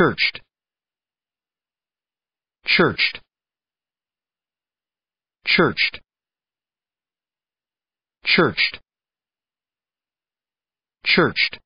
churched churched churched churched churched